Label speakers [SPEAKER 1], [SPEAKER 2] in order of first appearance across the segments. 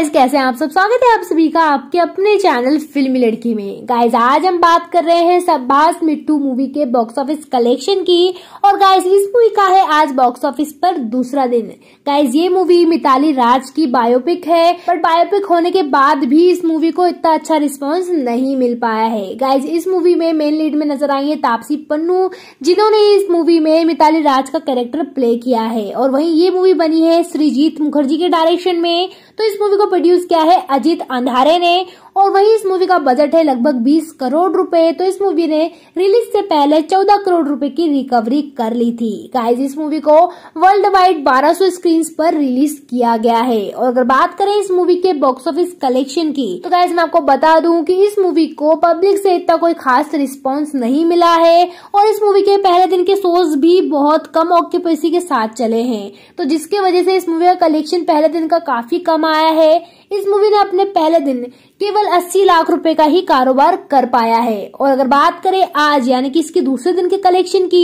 [SPEAKER 1] guys कैसे हैं आप सब स्वागत है आप सभी का आपके अपने चैनल फिल्मी लड़की में गाइस आज हम बात कर रहे हैं सब्बास मिट्टू मूवी के बॉक्स ऑफिस कलेक्शन की और गाइस इस मूवी का है आज बॉक्स ऑफिस पर दूसरा दिन गाइस ये मूवी मिताली राज की बायोपिक है पर बायोपिक होने के बाद भी इस मूवी को इतना अच्छा रिस्पॉन्स नहीं मिल पाया है गाइज इस मूवी में मेन लीड में नजर आई है तापसी पन्नू जिन्होंने इस मूवी में मिताली राज का कैरेक्टर प्ले किया है और वही ये मूवी बनी है श्रीजीत मुखर्जी के डायरेक्शन में तो इस मूवी को प्रोड्यूस किया है अजीत अंधारे ने और वही इस मूवी का बजट है लगभग 20 करोड़ रुपए तो इस मूवी ने रिलीज से पहले 14 करोड़ रुपए की रिकवरी कर ली थी गाइस इस मूवी को वर्ल्ड वाइड 1200 स्क्रीन पर रिलीज किया गया है और अगर बात करें इस मूवी के बॉक्स ऑफिस कलेक्शन की तो गाइज मैं आपको बता दूं कि इस मूवी को पब्लिक से इतना कोई खास रिस्पॉन्स नहीं मिला है और इस मूवी के पहले दिन के शोज भी बहुत कम ऑक्यूपेसी के साथ चले है तो जिसके वजह से इस मूवी का कलेक्शन पहले दिन का काफी कम आया है इस मूवी ने अपने पहले दिन केवल 80 लाख रुपए का ही कारोबार कर पाया है और अगर बात करें आज यानी कि इसके दूसरे दिन के कलेक्शन की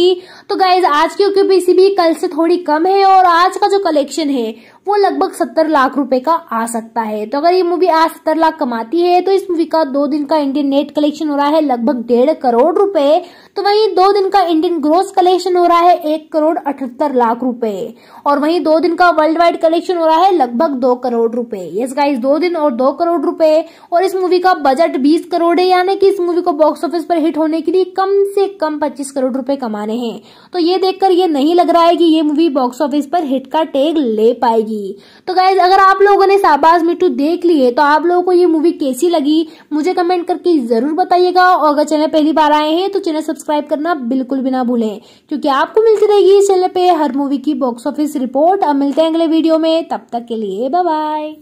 [SPEAKER 1] तो गाइज आज की ओक्यूपीसी भी कल से थोड़ी कम है और आज का जो कलेक्शन है वो लगभग सत्तर लाख रुपए का आ सकता है तो अगर ये मूवी आज सत्तर लाख कमाती है तो इस मूवी का दो दिन का इंडियन नेट कलेक्शन हो रहा है लगभग डेढ़ करोड़ रुपए तो वहीं दो दिन का इंडियन ग्रोस कलेक्शन हो रहा है एक करोड़ अठहत्तर लाख रुपए और वहीं दो दिन का वर्ल्ड वाइड कलेक्शन हो रहा है लगभग दो करोड़ रुपए यस गाइस दो दिन और दो करोड़ रुपए और इस मूवी का बजट बीस करोड़ है यानी कि इस मूवी को बॉक्स ऑफिस पर हिट होने के लिए कम से कम पच्चीस करोड़ रुपए कमाने हैं तो ये देखकर ये नहीं लग रहा है कि ये मूवी बॉक्स ऑफिस पर हिट का टेग ले पाएगी चाहिए तो गाइज अगर आप लोगों ने शाबाज मिट्टू देख ली है तो आप लोगों को ये मूवी कैसी लगी मुझे कमेंट करके जरूर बताइएगा और अगर चैनल पहली बार आए हैं तो चैनल सब्सक्राइब करना बिल्कुल भी ना भूलें क्योंकि आपको मिलती रहेगी इस चैनल पे हर मूवी की बॉक्स ऑफिस रिपोर्ट अब मिलते हैं अगले वीडियो में तब तक के लिए बाय